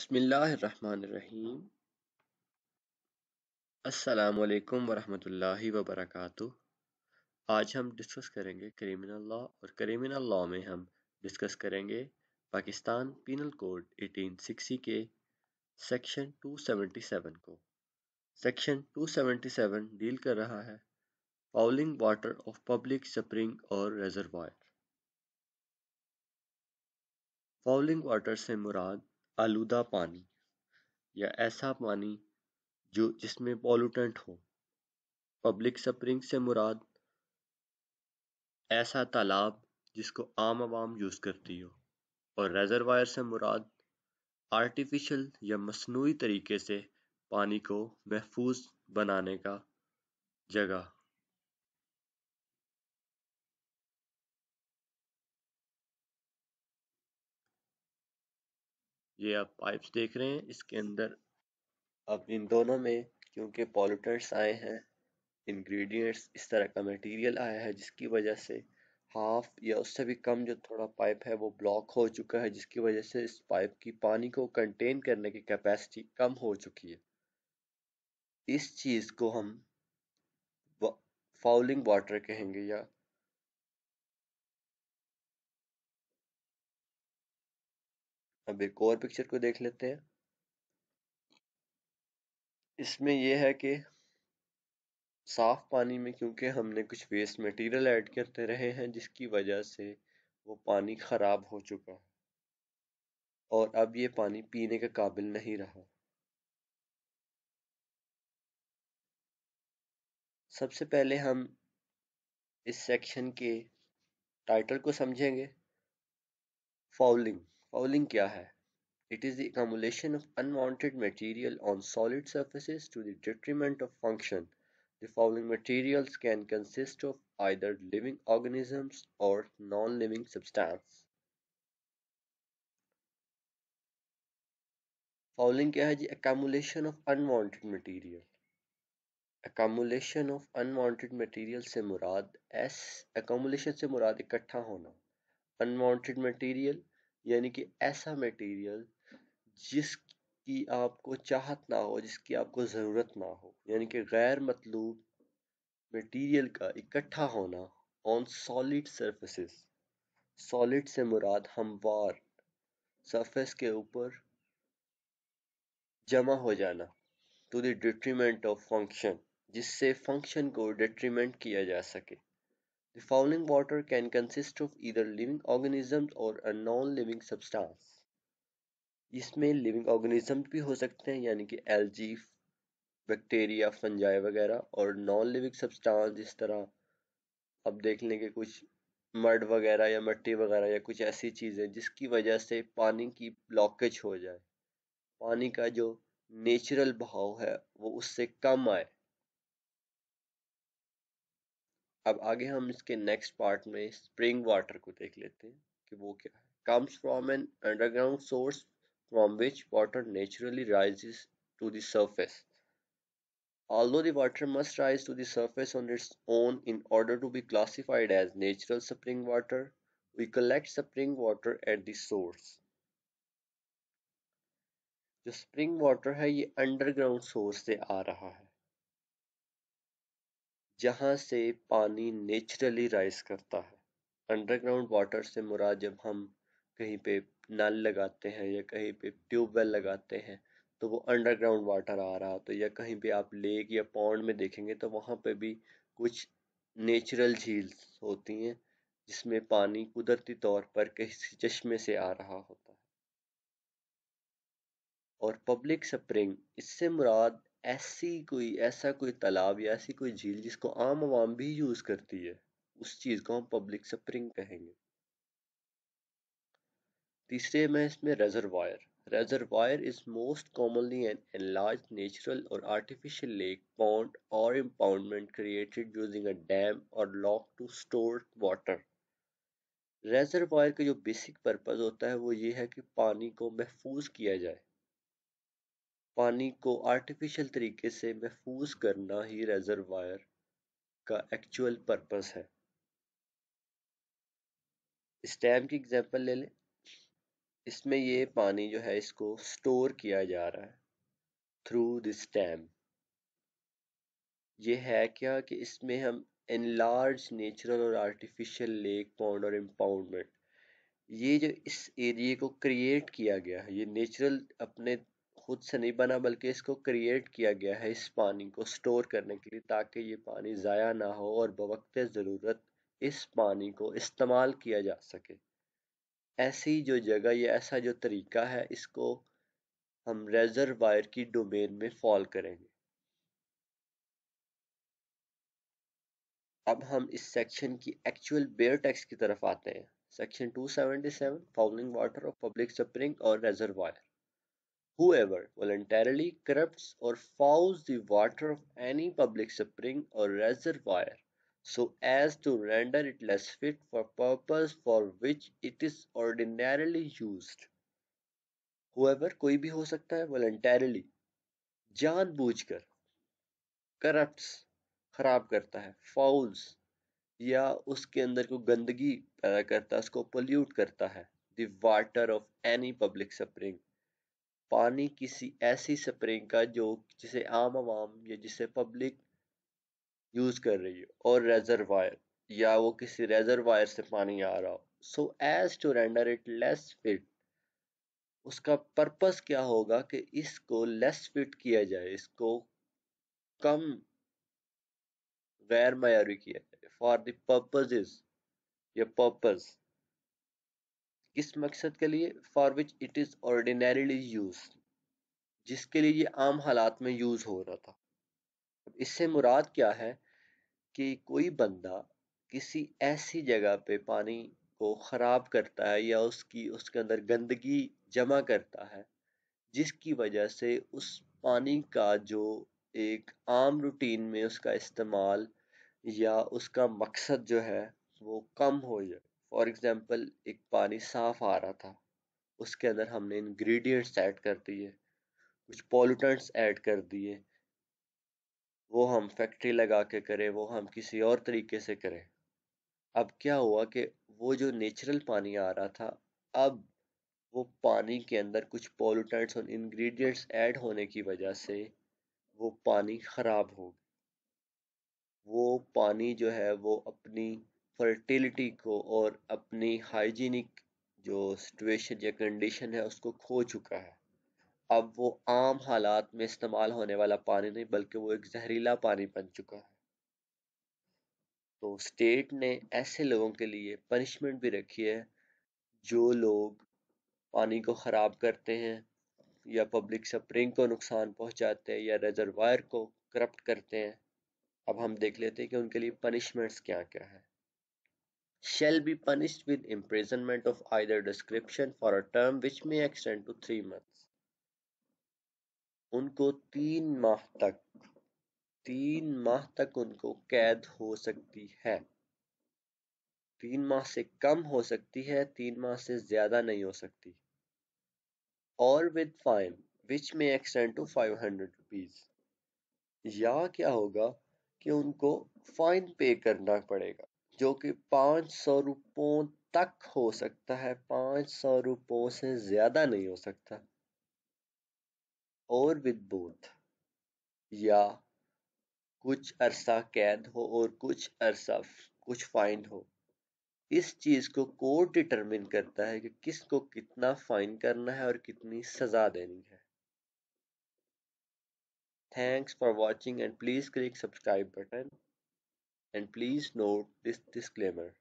बसमीम अल्लाम वरहमतुल्लाहि वबरकातुह आज हम डिस्कस करेंगे क्रिमिनल लॉ और क्रिमिनल लॉ में हम डिस्कस करेंगे पाकिस्तान पिनल कोड 1860 के सेक्शन 277 को सेक्शन 277 डील कर रहा है fouling water of public spring और रेजरवायर फाउलिंग वाटर से मुराद आलूदा पानी या ऐसा पानी जो जिसमें पॉल्यूटेंट हो पब्लिक स्प्रिंग से मुराद ऐसा तालाब जिसको आम आवाम यूज़ करती हो और रेजरवायर से मुराद आर्टिफिशियल या मसनू तरीके से पानी को महफूज बनाने का जगह ये आप पाइप्स देख रहे हैं इसके अंदर अब इन दोनों में क्योंकि पॉल्यूटर्स आए हैं इंग्रेडिएंट्स इस तरह का मटेरियल आया है जिसकी वजह से हाफ या उससे भी कम जो थोड़ा पाइप है वो ब्लॉक हो चुका है जिसकी वजह से इस पाइप की पानी को कंटेन करने की कैपेसिटी कम हो चुकी है इस चीज़ को हम फाउलिंग वाटर कहेंगे या अब एक और पिक्चर को देख लेते हैं इसमें यह है कि साफ पानी में क्योंकि हमने कुछ वेस्ट मटेरियल ऐड करते रहे हैं जिसकी वजह से वो पानी ख़राब हो चुका है और अब ये पानी पीने के काबिल नहीं रहा सबसे पहले हम इस सेक्शन के टाइटल को समझेंगे fouling Fouling kya hai? It is the accumulation of unwanted material on solid surfaces to the detriment of function. The fouling materials can consist of either living organisms or non-living substance. Fouling kya hai ji? Accumulation of unwanted material. Accumulation of unwanted material से मुराद S accumulation से मुराद इकट्ठा होना unwanted material यानी कि ऐसा material जिसकी आपको चाहत ना हो जिसकी आपको ज़रूरत ना हो यानी कि गैर मतलूब मटेरियल का इकट्ठा होना ऑन सॉलिड सरफेसेस सॉलिड से मुराद हमवार सरफेस के ऊपर जमा हो जाना to the detriment of function जिससे फंक्शन को डिट्रीमेंट किया जा सके The fouling water can consist of either living organisms और a non-living substance. इसमें लिविंग organisms भी हो सकते हैं यानी कि algae, bacteria, fungi वगैरह और नॉन लिविंग substance जिस तरह अब देख लेंगे कुछ मर्ड वगैरह या मट्टी वगैरह या कुछ ऐसी चीज़ें जिसकी वजह से पानी की ब्लॉकेज हो जाए पानी का जो नेचुरल बहाव है वो उससे कम आए अब आगे हम इसके नेक्स्ट पार्ट में स्प्रिंग वाटर को देख लेते हैं कि वो क्या है comes from an underground source from which water naturally rises to surface all the water must rise to surface on its own in order to be classified as natural spring water we collect spring water at source जो spring water है ये underground source से आ रहा है जहाँ से पानी naturally rise करता है अंडरग्राउंड वाटर से मुराद जब हम कहीं पे नल लगाते हैं या कहीं पे ट्यूबवेल लगाते हैं तो वो अंडरग्राउंड वाटर आ रहा तो या कहीं पे आप लेक या पौंड में देखेंगे तो वहाँ पे भी कुछ नेचुरल झील होती हैं जिसमें पानी कुदरती तौर पर किसी चश्मे से आ रहा होता है और पब्लिक स्प्रिंग इससे मुराद ऐसी कोई ऐसा कोई तालाब या ऐसी कोई झील जिसको आम आवाम भी यूज करती है उस चीज को हम पब्लिक स्प्रिंग कहेंगे तीसरे में इसमें reservoir reservoir is most commonly an large natural और आर्टिफिशियल लेक पॉन्ड और impoundment created using a dam और lock to store water reservoir का जो बेसिक पर्पज होता है वो ये है कि पानी को महफूज किया जाए पानी को आर्टिफिशियल तरीके से महफूज करना ही रेजरवायर का एक्चुअल पर्पस है इस डैम की एग्जांपल ले लें इसमें ये पानी जो है इसको स्टोर किया जा रहा है थ्रू दिस डैम ये है क्या कि इसमें हम लार्ज नेचुरल और आर्टिफिशियल लेक पॉन्ड और इम्पाउंडमेंट ये जो इस एरिए को क्रिएट किया गया है ये नेचुरल अपने खुद से नहीं बना बल्कि इसको क्रिएट किया गया है इस पानी को स्टोर करने के लिए ताकि ये पानी ज़ाया ना हो और बवक्त ज़रूरत इस पानी को इस्तेमाल किया जा सके ऐसी जो जगह या ऐसा जो तरीका है इसको हम रेजरवायर की डोमेन में फॉल करेंगे अब हम इस सेक्शन की एक्चुअल बेयर टैक्स की तरफ आते हैं section 277 fouling water of public spring और reservoir Whoever voluntarily corrupts or fouls the water of any public spring or reservoir so as to render it less fit for purpose for which it is ordinarily used whoever koi bhi ho sakta hai voluntarily जानबूझकर corrupts kharab karta hai fouls या उसके अंदर को गंदगी पैदा करता है उसको pollute करता है the water of any public spring पानी किसी ऐसी स्प्रिंग का जो जिसे आम आवाम या जिसे पब्लिक यूज कर रही हो और रेजरवायर या वो किसी रेजरवायर से पानी आ रहा हो so as to render it less fit उसका पर्पस क्या होगा कि इसको लेस फिट किया जाए इसको कम गैर मयारी किया जाए फॉर द पर्पजेज या पर्पज़ किस मकसद के लिए for which it is ordinarily use जिसके लिए ये आम हालात में यूज़ हो रहा था इससे मुराद क्या है कि कोई बंदा किसी ऐसी जगह पे पानी को ख़राब करता है या उसकी उसके अंदर गंदगी जमा करता है जिसकी वजह से उस पानी का जो एक आम रूटीन में उसका इस्तेमाल या उसका मकसद जो है वो कम हो जाए फॉर एग्जाम्पल एक पानी साफ आ रहा था उसके अंदर हमने इंग्रेडिएंट्स ऐड कर दिए कुछ पॉल्यूटेंट्स ऐड कर दिए वो हम फैक्ट्री लगा के करें वो हम किसी और तरीके से करें अब क्या हुआ कि वो जो नेचुरल पानी आ रहा था अब वो पानी के अंदर कुछ पॉल्यूटेंट्स और इंग्रेडिएंट्स ऐड होने की वजह से वो पानी ख़राब हो वो पानी जो है वो अपनी फर्टिलिटी को और अपनी हाइजीनिक जो सिचुएशन या कंडीशन है उसको खो चुका है अब वो आम हालात में इस्तेमाल होने वाला पानी नहीं बल्कि वो एक जहरीला पानी बन चुका है तो स्टेट ने ऐसे लोगों के लिए पनिशमेंट भी रखी है जो लोग पानी को ख़राब करते हैं या पब्लिक सप्रिंग को नुकसान पहुंचाते हैं या रिजर्वायर को करप्ट करते हैं अब हम देख लेते हैं कि उनके लिए पनिशमेंट्स क्या क्या हैं shall be punished with imprisonment of either description for a term which may extend to three months उनको तीन माह तक तीन माह तक उनको कैद हो सकती है तीन माह से कम हो सकती है तीन माह से ज्यादा नहीं हो सकती और with fine which may extend to five hundred rupees या क्या होगा कि उनको फाइन पे करना पड़ेगा जो कि पाँच सौ रुपयों तक हो सकता है पाँच सौ रुपयों से ज़्यादा नहीं हो सकता और विद बोथ या कुछ अरसा कैद हो और कुछ अरसा कुछ फाइन हो इस चीज को कोर्ट डिटरमिन करता है कि किसको कितना फाइन करना है और कितनी सजा देनी है thanks for watching and please click subscribe button and please note this disclaimer.